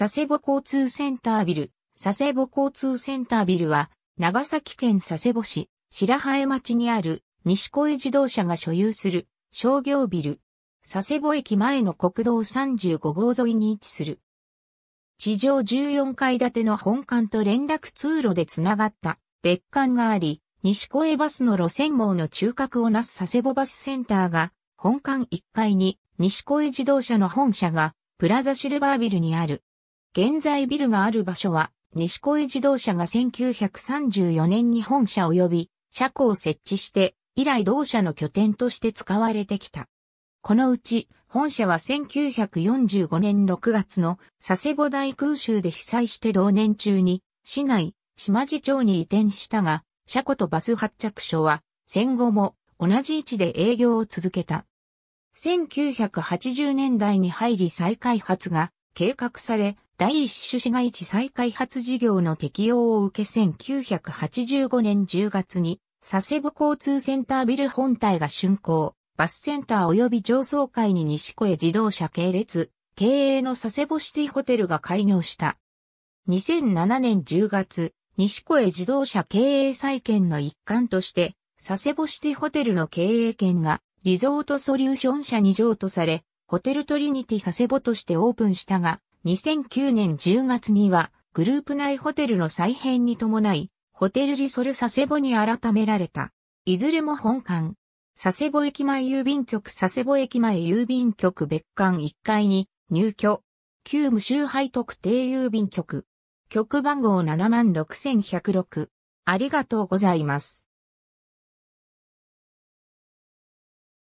佐世保交通センタービル。佐世保交通センタービルは、長崎県佐世保市、白羽町にある、西小江自動車が所有する、商業ビル。佐世保駅前の国道35号沿いに位置する。地上14階建ての本館と連絡通路でつながった別館があり、西小江バスの路線網の中核をなす佐世保バスセンターが、本館1階に西小江自動車の本社が、プラザシルバービルにある。現在ビルがある場所は、西小井自動車が1934年に本社及び車庫を設置して、以来同社の拠点として使われてきた。このうち、本社は1945年6月の佐世保大空襲で被災して同年中に、市内、島地町に移転したが、車庫とバス発着所は、戦後も同じ位置で営業を続けた。1980年代に入り再開発が計画され、第一種市街地再開発事業の適用を受け1985年10月に、佐世保交通センタービル本体が竣工、バスセンター及び上層階に西小江自動車系列、経営の佐世保シティホテルが開業した。2007年10月、西小江自動車経営再建の一環として、佐世保シティホテルの経営権がリゾートソリューション社に譲渡され、ホテルトリニティ佐世保としてオープンしたが、2009年10月には、グループ内ホテルの再編に伴い、ホテルリソル佐世保に改められた。いずれも本館。佐世保駅前郵便局佐世保駅前郵便局別館1階に入居。旧無周配特定郵便局。局番号76106。ありがとうございます。